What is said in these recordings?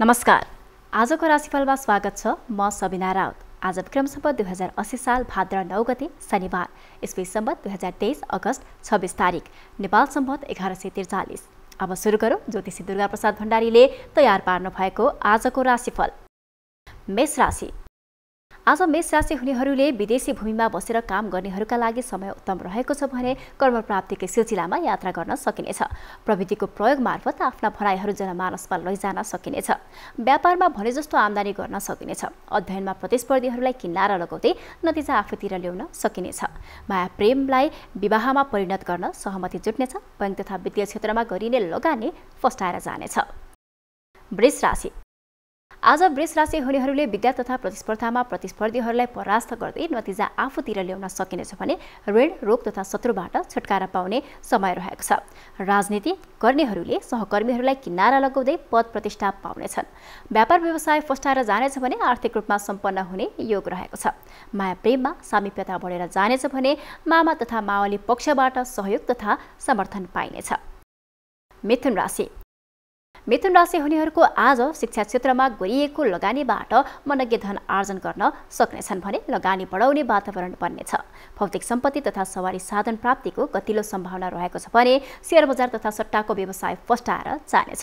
नमस्कार आजको राशिफलमा स्वागत छ म सबिना राउत आज विक्रम सम्बत दुई हजार अस्सी साल भाद्र नौ गते शनिबार स्पेस सम्बत दुई हजार तेइस अगस्त छब्बिस तारिक नेपाल सम्बत एघार सय त्रिचालिस अब सुरु गरौँ ज्योतिषी दुर्गाप्रसाद भण्डारीले तयार पार्नु भएको आजको राशिफल मेष राशि आज मेष राशि हुनेहरूले विदेशी भूमिमा बसेर काम गर्नेहरूका लागि समय उत्तम रहेको छ भने कर्मप्राप्तिकै सिलसिलामा यात्रा गर्न सकिनेछ प्रविधिको प्रयोग मार्फत आफ्ना भनाइहरू जनमानसमा लैजान सकिनेछ व्यापारमा भने जस्तो आमदानी गर्न सकिनेछ अध्ययनमा प्रतिस्पर्धीहरूलाई किनारा लगाउँदै नतिजा आफूतिर ल्याउन सकिनेछ माया प्रेमलाई विवाहमा परिणत गर्न सहमति जुट्नेछ बैङ्क तथा वित्तीय क्षेत्रमा गरिने लगानी फस्टाएर जानेछ वृष राशि आज वृष राशि हुनेहरूले विद्या तथा प्रतिस्पर्धामा प्रतिस्पर्धीहरूलाई परास्त गर्दै नतिजा आफूतिर ल्याउन सकिनेछ भने ऋण रोग तथा शत्रुबाट छुटकारा पाउने समय रहेको छ राजनीति गर्नेहरूले सहकर्मीहरूलाई किनारा लगाउँदै पद प्रतिष्ठा पाउनेछन् व्यापार व्यवसाय फस्टाएर जानेछ भने आर्थिक रूपमा सम्पन्न हुने योग रहेको छ माया प्रेममा सामिप्यता बढेर जानेछ भने मामा तथा माओली पक्षबाट सहयोग तथा समर्थन पाइनेछ मिथुन राशि मिथुन राशि हुनेहरूको आज शिक्षा क्षेत्रमा गरिएको लगानीबाट मनज्ञ धन आर्जन गर्न सक्नेछन् भने लगानी बढाउने वातावरण बन्नेछ भौतिक सम्पत्ति तथा सवारी साधन प्राप्तिको गतिलो सम्भावना रहेको छ भने सेयर बजार तथा सट्टाको व्यवसाय फस्टाएर जानेछ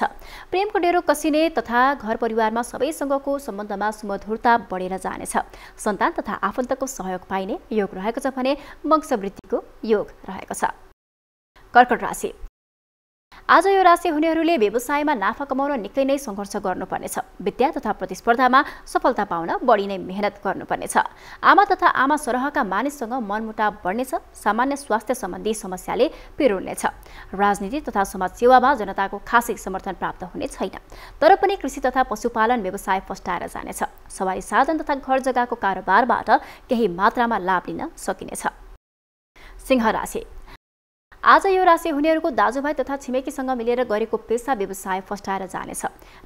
प्रेमको डेरो कसिने तथा घर परिवारमा सबैसँगको सम्बन्धमा सुमधुरता बढेर जानेछ सन्तान तथा आफन्तको सहयोग पाइने योग रहेको छ भने वंशवृद्धिको योग रहेको छ कर्कट राशि आज यो राशि हुनेहरूले व्यवसायमा नाफा कमाउन निकै नै सङ्घर्ष गर्नुपर्नेछ विद्या तथा प्रतिस्पर्धामा सफलता पाउन बढी नै मेहनत गर्नुपर्नेछ आमा तथा आमा सरहका मानिससँग मनमुटाव बढ्नेछ सामान्य स्वास्थ्य सम्बन्धी समस्याले पिरोल्नेछ राजनीति तथा समाज सेवामा जनताको खासै समर्थन प्राप्त हुने छैन तर पनि कृषि तथा पशुपालन व्यवसाय फस्टाएर जानेछ सवारी साधन तथा घर जग्गाको कारोबारबाट केही मात्रामा लाभ लिन सकिनेछ सिंह राशि आज यो राशि हुनेहरूको दाजुभाइ तथा छिमेकीसँग मिलेर गरेको पेसा व्यवसाय फस्टाएर जानेछ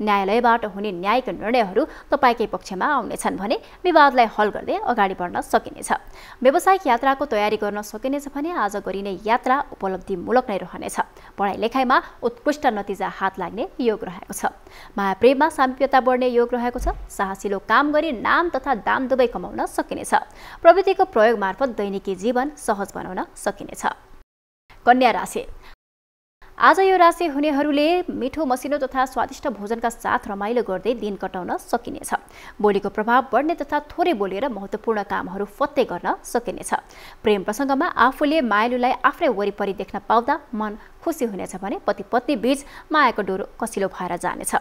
न्यायालयबाट हुने न्यायिक निर्णयहरू तपाईँकै पक्षमा आउनेछन् भने विवादलाई हल गर्दै अगाडि बढ्न सकिनेछ व्यावसायिक यात्राको तयारी गर्न सकिनेछ भने आज गरिने यात्रा उपलब्धिमूलक नै रहनेछ पढाइ लेखाइमा उत्कृष्ट नतिजा हात लाग्ने योग रहेको छ महाप्रेममा सामिप्यता बढ्ने योग रहेको छ साहसिलो काम गरी नाम तथा दाम दुवै कमाउन सकिनेछ प्रविधिको प्रयोग मार्फत दैनिकी जीवन सहज बनाउन सकिनेछ कन्या राशि आज यो राशि हुनेहरूले मिठो मसिनो तथा स्वादिष्ट भोजनका साथ रमाइलो गर्दै दिन कटाउन सकिनेछ बोलीको प्रभाव बढ्ने तथा थोरै बोलेर महत्त्वपूर्ण कामहरू फत्ते गर्न सकिनेछ प्रेम प्रसङ्गमा आफूले मायालुलाई आफ्नै वरिपरि देख्न पाउँदा मन खुसी हुनेछ भने पति पत्नी बीच मायाको डोरो कसिलो भएर जानेछ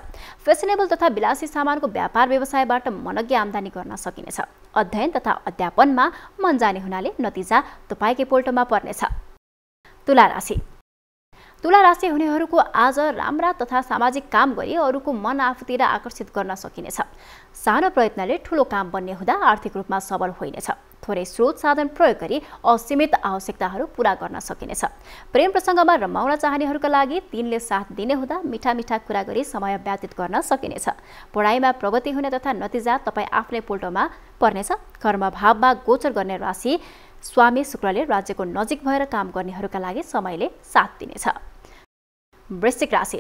फेसनेबल तथा विलासी सामानको व्यापार व्यवसायबाट मनज्ञ आम्दानी गर्न सकिनेछ अध्ययन तथा अध्यापनमा मन जाने हुनाले नतिजा तपाईँकै पोल्टोमा पर्नेछ तुला राशि तुला राशि हुनेहरूको आज राम्रा तथा सामाजिक काम गरी अरूको मन आफूतिर आकर्षित गर्न सकिनेछ सानो प्रयत्नले ठुलो काम बन्ने हुँदा आर्थिक रूपमा सबल होइनेछ थोरै स्रोत साधन प्रयोग गरी असीमित आवश्यकताहरू पुरा गर्न सकिनेछ प्रेम प्रसङ्गमा रमाउन चाहनेहरूका लागि तिनले साथ दिने हुँदा मिठा मिठा कुरा गरी समय व्यतीत गर्न सकिनेछ पढाइमा प्रगति हुने तथा नतिजा तपाईँ आफ्नै पोल्टोमा पर्नेछ कर्मभावमा गोचर गर्ने राशि स्वामी शुक्रले राज्यको नजिक भएर काम गर्नेहरूका लागि समयले साथ दिनेछ वृश्चिक राशि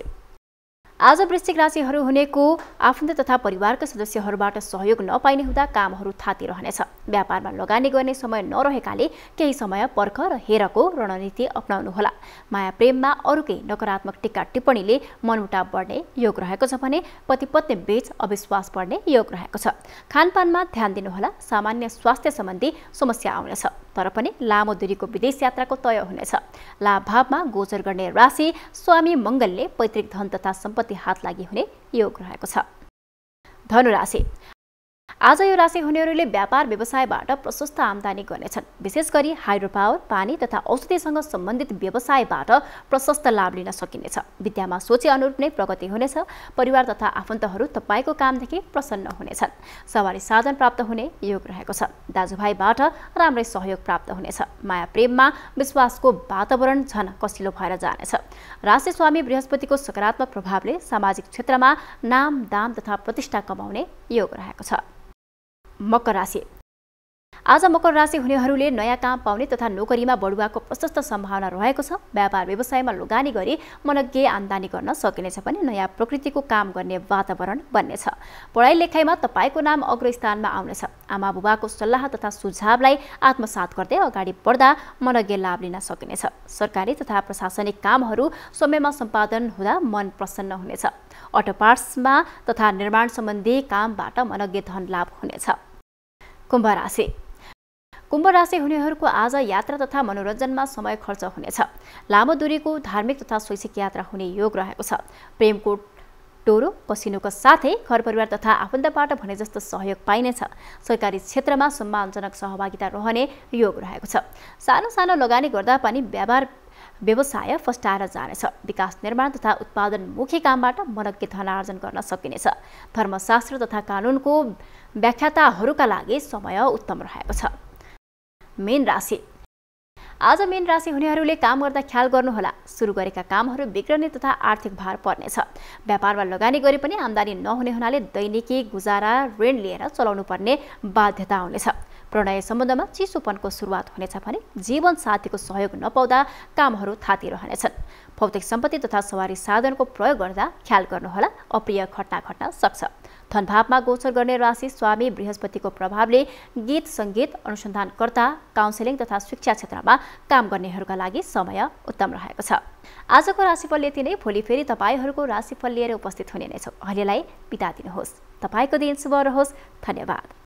आज वृश्चिक राशिहरू हुनेको आफन्त तथा परिवारका सदस्यहरूबाट सहयोग नपाइने हुँदा कामहरू थाती रहनेछ व्यापारमा लगानी गर्ने समय नरहेकाले केही समय पर्ख र हेरको रणनीति अप्नाउनुहोला माया प्रेममा अरू नकारात्मक टिका टिप्पणीले मनमुटाव बढ्ने योग रहेको छ भने पति पत्नी बीच अविश्वास बढ्ने योग रहेको छ खानपानमा ध्यान दिनुहोला सामान्य स्वास्थ्य सम्बन्धी समस्या आउनेछ तर पनि लामो दूरीको विदेश यात्राको तय हुनेछ लाभावमा गोचर गर्ने राशि स्वामी मङ्गलले पैतृक धन तथा सम्पत्ति हात लागि हुने योग रहेको छ धनुराशि आज यो राशि हुनेहरूले व्यापार व्यवसायबाट प्रशस्त आमदानी गर्नेछन् विशेष गरी हाइड्रो पावर पानी तथा औषधिसँग सम्बन्धित व्यवसायबाट प्रशस्त लाभ लिन सकिनेछ विद्यामा सोचे अनुरूप नै प्रगति हुनेछ परिवार तथा आफन्तहरू तपाईँको कामदेखि प्रसन्न हुनेछन् सवारी साधन प्राप्त हुने योग रहेको छ दाजुभाइबाट राम्रै सहयोग प्राप्त हुनेछ माया प्रेममा विश्वासको वातावरण झन कसिलो भएर जानेछ राशि स्वामी बृहस्पतिको सकारात्मक प्रभावले सामाजिक क्षेत्रमा नाम दाम तथा प्रतिष्ठा कमाउने योग रहेको छ मकर राशि आज मकर राशि हुनेहरूले नयाँ काम पाउने तथा नोकरीमा बढुवाको प्रशस्त सम्भावना रहेको छ व्यापार व्यवसायमा लगानी गरी मनज्ञ आमदानी गर्न सकिनेछ भने नयाँ प्रकृतिको काम गर्ने वातावरण बन्नेछ पढाइ लेखाइमा तपाईँको नाम अग्र स्थानमा आउनेछ आमा बुबाको सल्लाह तथा सुझावलाई आत्मसात गर्दै अगाडि बढ्दा मनज्ञ लाभ लिन सकिनेछ सरकारी तथा प्रशासनिक कामहरू समयमा सम्पादन हुँदा मन प्रसन्न हुनेछ अटो पार्ट्समा तथा निर्माण सम्बन्धी कामबाट मनज्ञ धन लाभ हुनेछ कुम्भ राशि कुम्भ राशि हुनेहरूको आज यात्रा तथा मनोरञ्जनमा समय खर्च हुनेछ लामो दूरीको धार्मिक तथा शैक्षिक यात्रा हुने योग रहेको छ प्रेमको टोरो पसिनोको साथै घर परिवार तथा आफन्तबाट भने जस्तो सहयोग पाइनेछ सरकारी क्षेत्रमा सम्मानजनक सहभागिता रहने योग रहेको छ सानो सानो लगानी गर्दा पनि व्यापार व्यवसाय फस्टाएर जानेछ विकास निर्माण तथा उत्पादन मुख्य कामबाट मनग्गी धनार्जन गर्न सकिनेछ धर्मशास्त्र तथा कानुनको व्याख्याताहरूका लागि समय उत्तम रहेको छ मेन राशि आज मेन राशि हुनेहरूले काम गर्दा ख्याल गर्नुहोला सुरु गरेका कामहरू बिग्रने तथा आर्थिक भार पर्नेछ व्यापारमा लगानी गरे पनि आम्दानी नहुने हुनाले दैनिकी गुजारा ऋण लिएर चलाउनु पर्ने बाध्यता आउनेछ प्रणय सम्बन्धमा चिसोपनको सुरुवात हुनेछ भने जीवनसाथीको सहयोग नपाउँदा कामहरू थाती रहनेछन् भौतिक सम्पत्ति तथा सवारी साधनको प्रयोग गर्दा ख्याल गर्नुहोला अप्रिय घटना घट्न सक्छ धनभावमा गोचर गर्ने राशि स्वामी बृहस्पतिको प्रभावले गीत सङ्गीत अनुसन्धानकर्ता काउन्सिलिङ तथा शिक्षा क्षेत्रमा काम गर्नेहरूका लागि समय उत्तम रहेको छ आजको राशिफल यति नै भोलि फेरि तपाईँहरूको राशिफल लिएर उपस्थित हुने नै छौँ अहिलेलाई बिता दिनुहोस् तपाईँको दिन शुभ रहोस् धन्यवाद